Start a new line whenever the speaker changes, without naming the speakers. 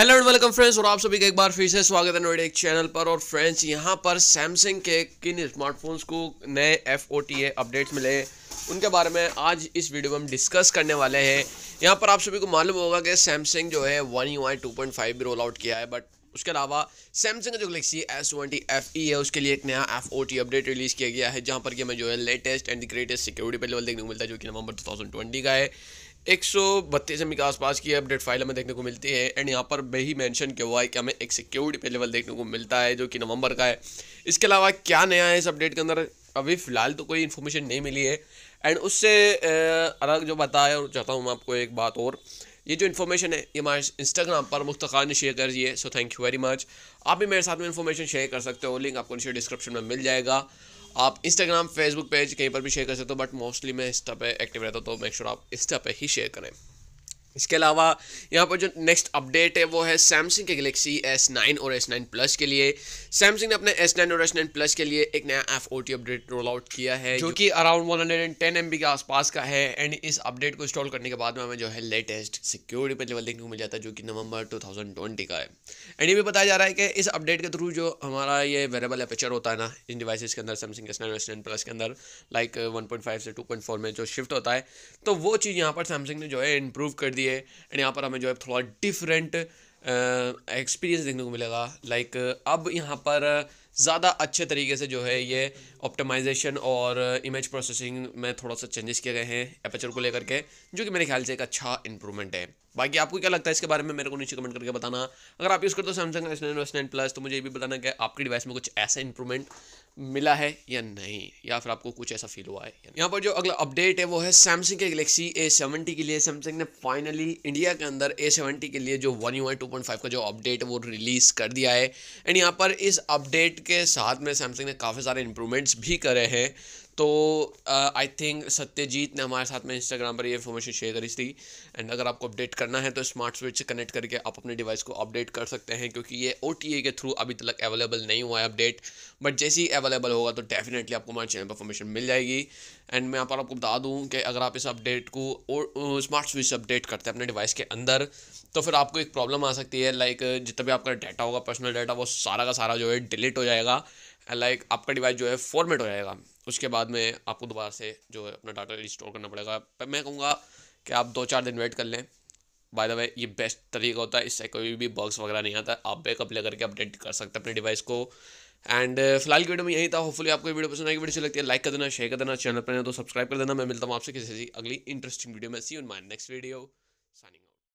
hello and welcome friends और आप सभी का एक बार फिर से स्वागत है नोएडा एक चैनल पर और फ्रेंड्स यहां पर सैमसंग के किन स्मार्टफोन्स को नए एफ ओ टी अपडेट्स मिले उनके बारे में आज इस वीडियो में हम डिस्कस करने वाले हैं यहां पर आप सभी को मालूम होगा कि सैमसंग जो है one U I two point five भी रोल आउट किया है बट उसके अलावा सैमसंग का जो Galaxy S twenty F E है उसके लिए एक नया F O T update release किया गया है जहाँ पर कि हमें जो है latest and the greatest security पर लेवल देखने को मिलता है जो कि नवंबर टू थाउजेंड ट्वेंटी का है एक सौ बत्तीस एम के आसपास की अपडेट फाइल हमें देखने को मिलती है एंड यहाँ पर भी मेंशन किया हुआ है कि हमें एक सिक्योरिटी पे लेवल देखने को मिलता है जो कि नवंबर का है इसके अलावा क्या नया है इस अपडेट के अंदर अभी फ़िलहाल तो कोई इन्फॉर्मेशन नहीं मिली है एंड उससे अलग जो बताया चाहता हूँ मैं आपको एक बात और ये जो इन्फॉर्मेशन है ये हमारे इंस्टाग्राम पर मुख्त ने शेयर कर दी है so thank you very much आप भी मेरे साथ में इन्फॉर्मेशन शेयर कर सकते हो लिंक आपको नीचे डिस्क्रिप्शन में मिल जाएगा आप इंस्टाग्राम फेसबुक पेज कहीं पर भी शेयर कर सकते हो बट मोस्टली मैं इंस्टा पे एक्टिव रहता हूँ तो मेक श्योर आप इंस्टा पे ही शेयर करें इसके अलावा यहाँ पर जो नेक्स्ट अपडेट है वो है सैमसंग के गलेक्सी S9 और S9 प्लस के लिए सैमसंग ने अपने S9 और S9 प्लस के लिए एक नया एफ अपडेट रोल आउट किया है जो कि अराउंड 110 एमबी के आसपास का है एंड इस अपडेट को इंस्टॉल करने के बाद में हमें जो है लेटेस्ट सिक्योरिटी पर लेवल देखने को मिल जाता है जो कि नवंबर टू का है एंड ये भी बताया जा रहा है कि इस अपडेट के थ्रू जो हमारा ये वेरेबल अपेचर होता है ना इन डिवाइस के अंदर Samsung S nine S nine plus के अंदर लाइक वन पॉइंट फाइव से टू पॉइंट फोर में जो शिफ्ट होता है तो वो चीज़ यहाँ पर सैमसंग ने जो है इम्प्रूव कर दी दी है एंड यहाँ पर हमें जो है थोड़ा डिफरेंट एक्सपीरियंस देखने को मिलेगा लाइक अब यहाँ पर ज़्यादा अच्छे तरीके से जो है ये ऑप्टिमाइजेशन और इमेज प्रोसेसिंग में थोड़ा सा चेंजेस किए गए हैं एपेचर को लेकर के जो कि मेरे ख्याल से एक अच्छा इम्प्रूवमेंट है बाकी आपको क्या लगता है इसके बारे में मेरे को नीचे कमेंट करके बताना अगर आप यूज़ करते हो Samsung S nine S nine plus तो मुझे ये भी बताना कि आपके डिवाइस में कुछ ऐसा इंप्रूवमेंट मिला है या नहीं या फिर आपको कुछ ऐसा फील हुआ है यहाँ पर जो अगला अपडेट है वो है सैमसंग के गलेक्सी ए सेवेंटी के लिए सैमसंग ने फाइनली इंडिया के अंदर ए सेवेंटी के लिए जो one UI two point five का जो अपडेट है वो रिलीज़ कर दिया है एंड यहाँ पर इस अपडेट के साथ में सैमसंग ने काफ़ी सारे इंप्रूवमेंट्स भी करे हैं तो आई थिंक सत्यजीत ने हमारे साथ में इंस्टाग्राम पर ये इन्फॉर्मेशन शेयर करी थी एंड अगर आपको अपडेट करना है तो स्मार्ट स्विच से कनेक्ट करके आप अपने डिवाइस को अपडेट कर सकते हैं क्योंकि ये ओ के थ्रू अभी तक अवेलेबल नहीं हुआ है अपडेट बट जैसे ही अवेलेबल होगा तो डेफिनेटली आपको हमारे चैनल पर इन्फॉर्मेशन मिल जाएगी एंड मैं यहाँ पर आपको बता दूँ कि अगर आप इस अपडेट को स्मार्ट स्विच से अपडेट करते हैं अपने डिवाइस के अंदर तो फिर आपको एक प्रॉब्लम आ सकती है लाइक जितना भी आपका डाटा होगा पर्सनल डाटा वो सारा का सारा जो है डिलीट हो जाएगा लाइक आपका डिवाइस जो है फॉर्मेट हो जाएगा उसके बाद में आपको दोबारा से जो है अपना डाटा रिस्टोर करना पड़ेगा पर मैं कहूँगा कि आप दो चार दिन वेट कर लें बाय द वे ये बेस्ट तरीका होता है इससे कोई भी बग्स वगैरह नहीं आता आप बैकअप लेकर के अपडेट कर सकते हैं अपने डिवाइस को एंड फिलहाल की वीडियो में यही था होपफुली आपको वीडियो पसंद आई वीडियो अच्छी लगती है लाइक कर देना शेयर कर देना चैनल पर तो सब्सक्राइब कर देना मैं मिलता हूँ आपसे किसी अगली इंटरेस्टिंग वीडियो में see on my next video signing